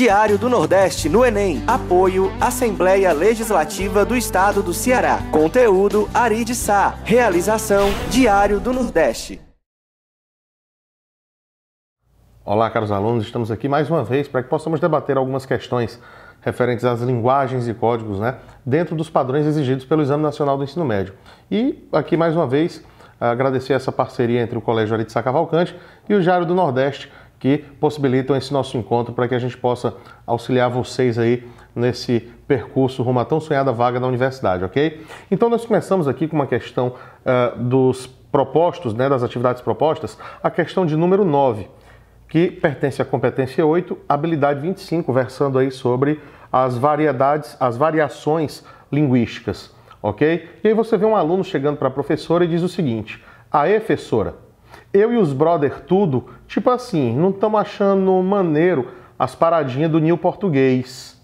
Diário do Nordeste no Enem. Apoio Assembleia Legislativa do Estado do Ceará. Conteúdo Ari de Sá. Realização Diário do Nordeste. Olá, caros alunos, estamos aqui mais uma vez para que possamos debater algumas questões referentes às linguagens e códigos, né, dentro dos padrões exigidos pelo Exame Nacional do Ensino Médio. E aqui mais uma vez agradecer essa parceria entre o Colégio Ari de Sá Cavalcante e o Diário do Nordeste, que possibilitam esse nosso encontro para que a gente possa auxiliar vocês aí nesse percurso rumo à tão sonhada vaga da universidade, ok? Então nós começamos aqui com uma questão uh, dos propostos, né, das atividades propostas, a questão de número 9, que pertence à competência 8, habilidade 25, versando aí sobre as variedades, as variações linguísticas, ok? E aí você vê um aluno chegando para a professora e diz o seguinte, a professora, eu e os brother tudo, tipo assim, não estamos achando maneiro as paradinhas do Nil Português.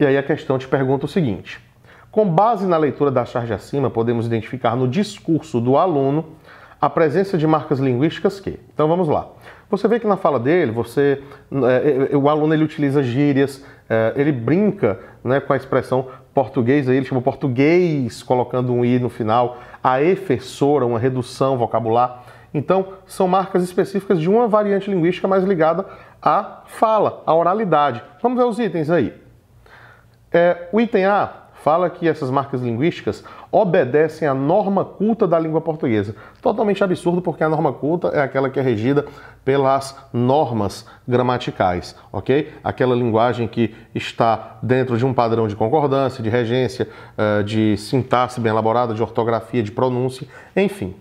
E aí a questão te pergunta o seguinte: com base na leitura da charge acima, podemos identificar no discurso do aluno a presença de marcas linguísticas que. Então vamos lá. Você vê que na fala dele, você, é, é, é, o aluno ele utiliza gírias, ele brinca né, com a expressão português, aí ele chama português, colocando um i no final, a efessora, uma redução vocabular. Então, são marcas específicas de uma variante linguística mais ligada à fala, à oralidade. Vamos ver os itens aí. É, o item A fala que essas marcas linguísticas obedecem à norma culta da língua portuguesa. Totalmente absurdo, porque a norma culta é aquela que é regida pelas normas gramaticais, ok? Aquela linguagem que está dentro de um padrão de concordância, de regência, eh, de sintaxe bem elaborada, de ortografia, de pronúncia, enfim,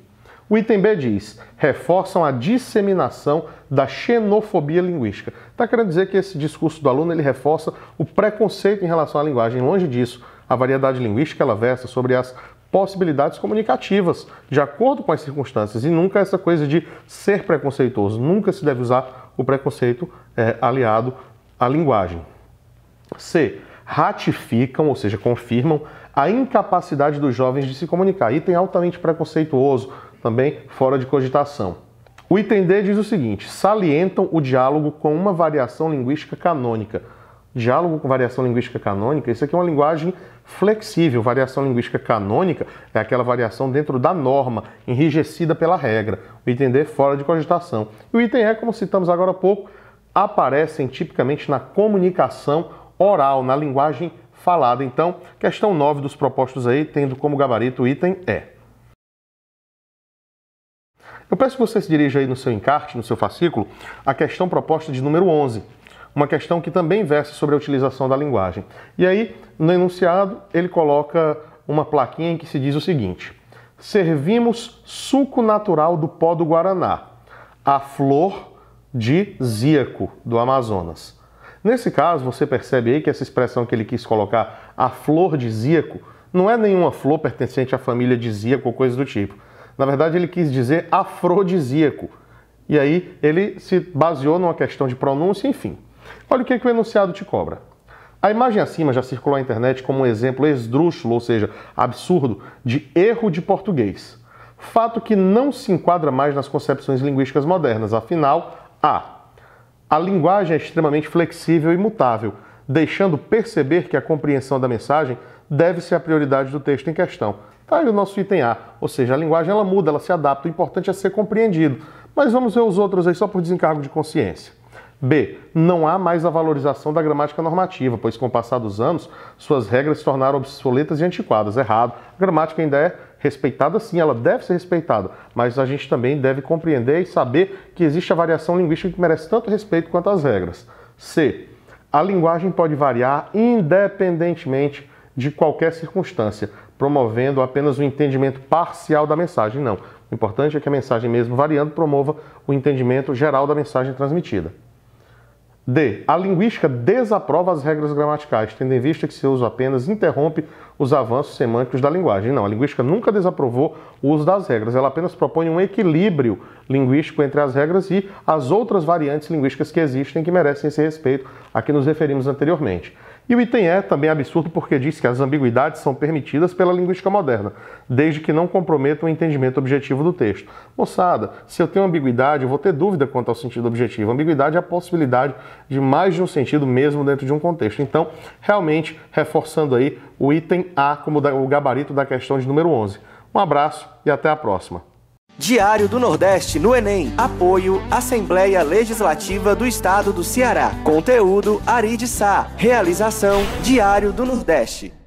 o item B diz: reforçam a disseminação da xenofobia linguística. Está querendo dizer que esse discurso do aluno ele reforça o preconceito em relação à linguagem. Longe disso, a variedade linguística ela versa sobre as possibilidades comunicativas de acordo com as circunstâncias e nunca essa coisa de ser preconceituoso. Nunca se deve usar o preconceito é, aliado à linguagem. C. Ratificam, ou seja, confirmam a incapacidade dos jovens de se comunicar. Item altamente preconceituoso, também fora de cogitação. O item D diz o seguinte: salientam o diálogo com uma variação linguística canônica. Diálogo com variação linguística canônica, isso aqui é uma linguagem flexível. Variação linguística canônica é aquela variação dentro da norma, enrijecida pela regra. O item D fora de cogitação. E o item E, como citamos agora há pouco, aparecem tipicamente na comunicação oral, na linguagem falada. Então, questão 9 dos propostos aí, tendo como gabarito o item E. Eu peço que você se dirija aí no seu encarte, no seu fascículo, à questão proposta de número 11, uma questão que também versa sobre a utilização da linguagem. E aí, no enunciado, ele coloca uma plaquinha em que se diz o seguinte: Servimos suco natural do pó do guaraná, a flor de Zíaco, do Amazonas. Nesse caso, você percebe aí que essa expressão que ele quis colocar, a flor de Zíaco, não é nenhuma flor pertencente à família de Zíaco ou coisa do tipo na verdade, ele quis dizer afrodisíaco. E aí ele se baseou numa questão de pronúncia, enfim. Olha o que, é que o enunciado te cobra. A imagem acima já circulou na internet como um exemplo esdrúxulo, ou seja, absurdo, de erro de português. Fato que não se enquadra mais nas concepções linguísticas modernas. Afinal, a. A linguagem é extremamente flexível e mutável, deixando perceber que a compreensão da mensagem deve ser a prioridade do texto em questão. Tá aí o nosso item A. Ou seja, a linguagem ela muda, ela se adapta, o importante é ser compreendido. Mas vamos ver os outros aí só por desencargo de consciência. B. Não há mais a valorização da gramática normativa, pois com o passar dos anos, suas regras se tornaram obsoletas e antiquadas. Errado. A gramática ainda é respeitada, sim, ela deve ser respeitada, mas a gente também deve compreender e saber que existe a variação linguística que merece tanto respeito quanto as regras. C. A linguagem pode variar independentemente de qualquer circunstância, promovendo apenas o entendimento parcial da mensagem. Não. O importante é que a mensagem, mesmo variando, promova o entendimento geral da mensagem transmitida. D. A linguística desaprova as regras gramaticais, tendo em vista que seu uso apenas interrompe os avanços semânticos da linguagem. Não, a linguística nunca desaprovou o uso das regras, ela apenas propõe um equilíbrio linguístico entre as regras e as outras variantes linguísticas que existem que merecem esse respeito, a que nos referimos anteriormente. E o item E também é absurdo porque diz que as ambiguidades são permitidas pela linguística moderna, desde que não comprometam o entendimento objetivo do texto. Moçada, se eu tenho ambiguidade, eu vou ter dúvida quanto ao sentido objetivo. Ambiguidade é a possibilidade de mais de um sentido mesmo dentro de um contexto. Então, realmente, reforçando aí o item A como o gabarito da questão de número 11. Um abraço e até a próxima. Diário do Nordeste no Enem. Apoio Assembleia Legislativa do Estado do Ceará. Conteúdo Ari de Sá. Realização Diário do Nordeste.